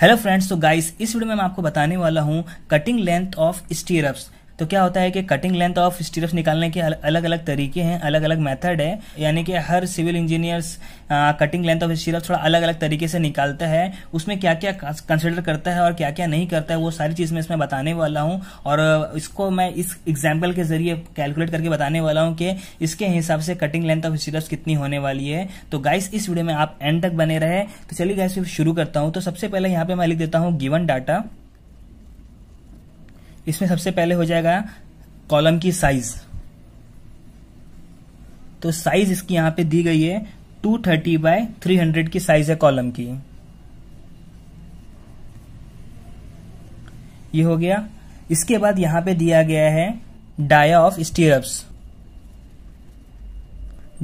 Hello friends तो guys इस video में मैं आपको बताने वाला हूँ कटिंग लेंथ ऑफ स्टीरअप्स तो क्या होता है कि कटिंग लेंथ ऑफ स्टिरप्स निकालने के अलग अलग तरीके हैं अलग अलग मेथड है यानी कि हर civil engineers cutting length of stirrups थोड़ा अलग अलग तरीके से निकालता है उसमें क्या क्या कंसिडर करता है और क्या क्या नहीं करता है वो सारी चीज़ मैं इसमें बताने वाला हूँ और इसको मैं इस एग्जाम्पल के जरिए कैलकुलेट करके बताने वाला हूँ कि इसके हिसाब से कटिंग लेंथ ऑफ स्टिरप्स कितनी होने वाली है तो गाइस इस वीडियो में आप एंड तक बने रहे तो चलिए गाइस शुरू करता हूँ तो सबसे पहले यहाँ पे मैं लिख देता हूँ गिवन डाटा इसमें सबसे पहले हो जाएगा कॉलम की साइज तो साइज इसकी यहां पे दी गई है 230 थर्टी बाय थ्री की साइज है कॉलम की ये हो गया इसके बाद यहां पे दिया गया है dia of stirrups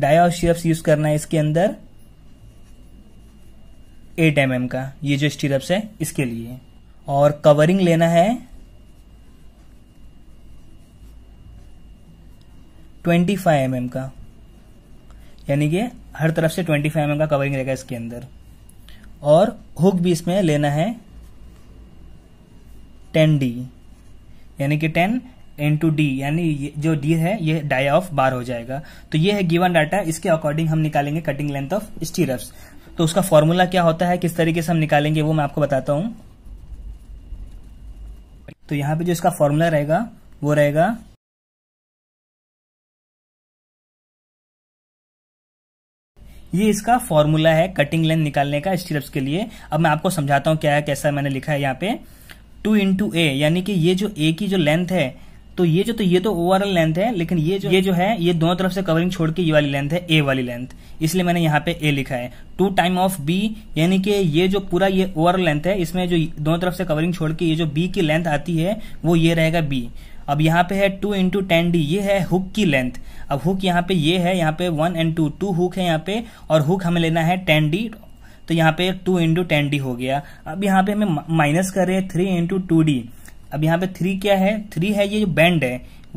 dia of stirrups use करना है इसके अंदर एट एम mm का ये जो स्टीरअप्स है इसके लिए और कवरिंग लेना है ट्वेंटी फाइव एम एम का यानी कि हर तरफ से ट्वेंटी फाइव एम का कवरिंग रहेगा इसके अंदर और हुक भी इसमें लेना है टेन डी यानी कि टेन इंटू डी यानी जो डी है ये डाई ऑफ बार हो जाएगा तो ये है गिवन डाटा इसके अकॉर्डिंग हम निकालेंगे कटिंग लेंथ ऑफ स्टीरप्स तो उसका फॉर्मूला क्या होता है किस तरीके से हम निकालेंगे वो मैं आपको बताता हूं तो यहां पे जो इसका फॉर्मूला रहेगा वो रहेगा ये इसका फॉर्मूला है कटिंग लेंथ निकालने का स्टिरप्स के लिए अब मैं आपको समझाता हूँ क्या है कैसा मैंने लिखा है यहाँ पे टू इंटू ए यानी कि ये जो ए की जो लेंथ है तो ये जो तो ये तो ओवरऑल लेंथ है लेकिन ये जो ये जो है ये दोनों तरफ से कवरिंग छोड़ के ये वाली लेंथ है ए वाली लेंथ इसलिए मैंने यहाँ पे ए लिखा है टू टाइम ऑफ बी यानी कि ये जो पूरा ये ओवरऑल लेंथ है इसमें जो दोनों तरफ से कवरिंग छोड़ के ये जो बी की लेंथ आती है वो ये रहेगा बी अब यहाँ पे है टू इंटू टेन डी ये है हुक की लेंथ अब हुक यहाँ पे ये है यहाँ पे one and two two hook है यहाँ पे और हुक हमें लेना है टेन डी तो यहाँ पे टू इंटू टेन डी हो गया अब यहाँ पे हमें माइनस कर रहे हैं थ्री इंटू टू डी अब यहाँ पे थ्री क्या है थ्री है ये जो बैंड है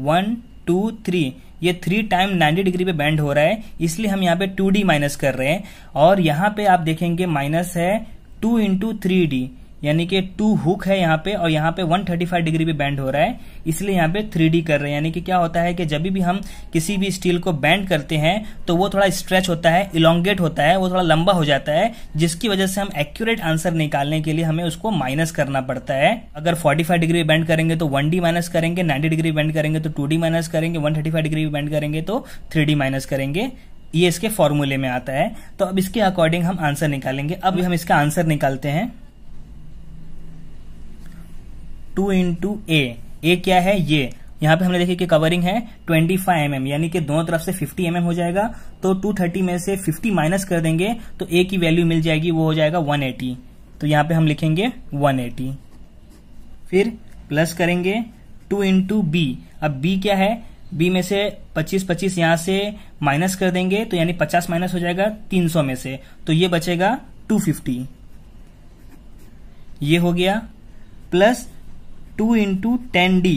वन टू थ्री ये थ्री टाइम नाइन्टी डिग्री पे बैंड हो रहा है इसलिए हम यहाँ पे डी माइनस कर रहे हैं और यहाँ पे आप देखेंगे माइनस है टू इंटू थ्री डी यानी कि टू हुक है यहाँ पे और यहाँ पे 135 डिग्री पे बैंड हो रहा है इसलिए यहाँ पे 3D कर रहे हैं यानी कि क्या होता है कि जब भी हम किसी भी स्टील को बैंड करते हैं तो वो थोड़ा स्ट्रेच होता है इलोंगेट होता है वो थोड़ा लंबा हो जाता है जिसकी वजह से हम एक्यूरेट आंसर निकालने के लिए हमें उसको माइनस करना पड़ता है अगर फोर्टी डिग्री बैंड करेंगे तो वन माइनस करेंगे नाइन्टी डिग्री बैंड करेंगे तो टू माइनस करेंगे वन डिग्री बैंड करेंगे तो थ्री माइनस करेंगे ये इसके फॉर्मूले में आता है तो अब इसके अकॉर्डिंग हम आंसर निकालेंगे अब हम इसका आंसर निकालते हैं टू इंटू ए ए क्या है ये यहाँ पे हमने देखे कि कवरिंग है 25 फाइव mm, यानी कि दोनों तरफ से 50 एम mm हो जाएगा तो 230 में से 50 माइनस कर देंगे तो ए की वैल्यू मिल जाएगी वो हो जाएगा 180 तो यहाँ पे हम लिखेंगे 180 फिर प्लस करेंगे 2 इंटू बी अब बी क्या है बी में से 25 25 यहां से माइनस कर देंगे तो यानी 50 माइनस हो जाएगा 300 में से तो ये बचेगा 250 ये हो गया plus two into ten D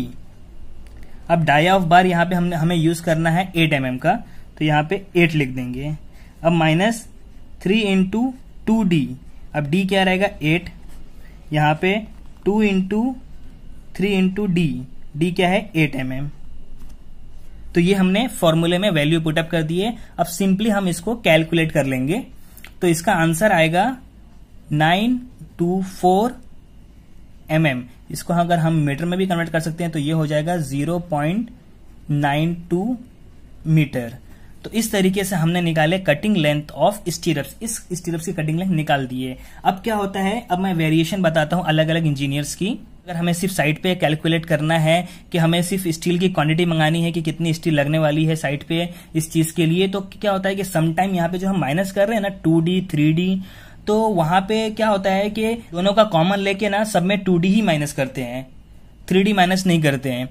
अब डाया ऑफ बार यहां पे हमने हमें यूज करना है एट एम mm का तो यहां पे एट लिख देंगे अब minus three into two D अब डी क्या रहेगा एट यहां पे two into three into D D क्या है एट एम mm. तो ये हमने फॉर्मूले में वैल्यू पुटअप कर दिए अब सिंपली हम इसको कैलकुलेट कर लेंगे तो इसका आंसर आएगा nine two four M mm, इसको अगर हम मीटर में भी कन्वर्ट कर सकते हैं तो ये हो जाएगा zero point nine two metre तो इस तरीके से हमने निकाले कटिंग लेंथ ऑफ स्टीरप्स इस स्टीरप्स की कटिंग लेंथ निकाल दिए अब क्या होता है अब मैं वेरिएशन बताता हूं अलग अलग इंजीनियर्स की अगर हमें सिर्फ साइट पे कैलकुलेट करना है कि हमें सिर्फ स्टील की क्वांटिटी मंगानी है कि कितनी स्टील लगने वाली है साइट पे इस चीज के लिए तो क्या होता है कि समटाइम यहाँ पे जो हम माइनस कर रहे हैं ना टू डी थ्री डी तो वहां पे क्या होता है कि दोनों का कॉमन लेके ना सब में टू ही माइनस करते हैं थ्री माइनस नहीं करते हैं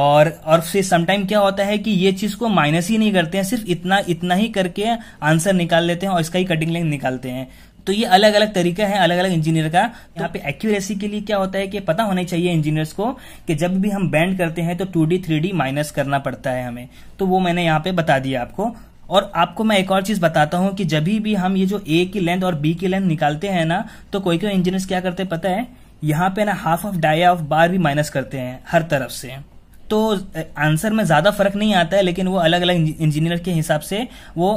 और और फिर समटाइम क्या होता है कि ये चीज को माइनस ही नहीं करते हैं सिर्फ इतना इतना ही करके आंसर निकाल लेते हैं और इसका ही कटिंग लेंथ निकालते हैं तो ये अलग अलग तरीका है अलग अलग इंजीनियर का तो यहाँ पे एक्यूरेसी के लिए क्या होता है कि पता होना चाहिए इंजीनियर्स को कि जब भी हम बैंड करते हैं तो two D three D minus करना पड़ता है हमें तो वो मैंने यहाँ पे बता दिया आपको और आपको मैं एक और चीज बताता हूं कि जब भी हम ये जो ए की लेंथ और बी की लेंथ निकालते हैं ना तो कोई कोई इंजीनियर क्या करते पता है यहाँ पे ना half of dia of bar भी माइनस करते हैं हर तरफ से तो आंसर में ज्यादा फर्क नहीं आता है लेकिन वो अलग अलग इंजीनियर के हिसाब से वो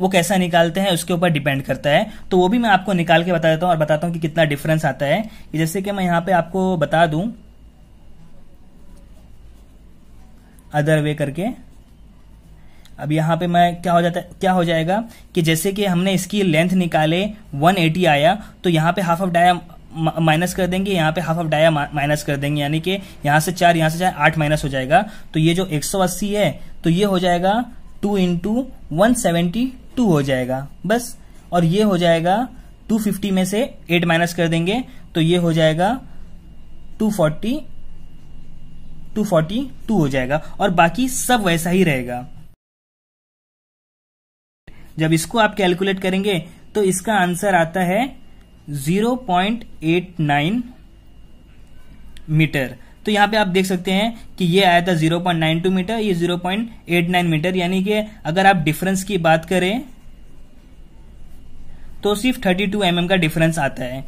वो कैसा निकालते हैं उसके ऊपर डिपेंड करता है तो वो भी मैं आपको निकाल के बता देता हूँ और बताता हूँ कि कितना डिफरेंस आता है जैसे कि मैं यहाँ पे आपको बता दूं अदर वे करके अब यहाँ पे मैं क्या हो जाता है क्या हो जाएगा कि जैसे कि हमने इसकी लेंथ निकाले 180 आया तो यहाँ पे हाफ ऑफ डाया माइनस कर देंगे यहाँ पे हाफ ऑफ डाया माइनस कर देंगे यानी कि यहाँ से चार यहाँ से चार आठ माइनस हो जाएगा तो ये जो 180 है तो ये हो जाएगा टू इंटू वन हो जाएगा बस और ये हो जाएगा 250 में से 8 माइनस कर देंगे तो ये हो जाएगा 240 242 हो जाएगा और बाकी सब वैसा ही रहेगा जब इसको आप कैलकुलेट करेंगे तो इसका आंसर आता है 0.89 मीटर तो यहां पे आप देख सकते हैं कि ये आया था 0.92 मीटर ये 0.89 मीटर यानी कि अगर आप डिफरेंस की बात करें तो सिर्फ 32 टू mm का डिफरेंस आता है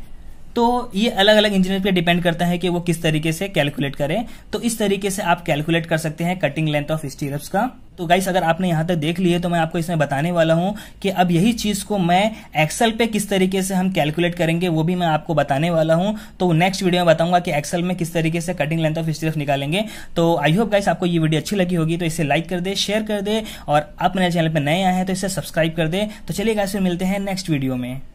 तो ये अलग अलग इंजीनियर पे डिपेंड करता है कि वो किस तरीके से कैलकुलेट करें तो इस तरीके से आप कैलकुलेट कर सकते हैं कटिंग लेंथ ऑफ स्टीरप्स का तो गाइस अगर आपने यहां तक देख लिया तो मैं आपको इसमें बताने वाला हूं कि अब यही चीज़ को मैं एक्सेल पे किस तरीके से हम कैलकुलेट करेंगे वो भी मैं आपको बताने वाला हूं तो नेक्स्ट वीडियो में बताऊंगा कि एक्सेल में किस तरीके से कटिंग लेंथ ऑफ स्टीरफ निकालेंगे तो आई होप गाइस आपको ये वीडियो अच्छी लगी होगी तो इसे लाइक कर दे शेयर कर दे और आप मेरे चैनल पर नए आए हैं तो इसे सब्सक्राइब कर दे तो चलिए गाइस फिर मिलते हैं नेक्स्ट वीडियो में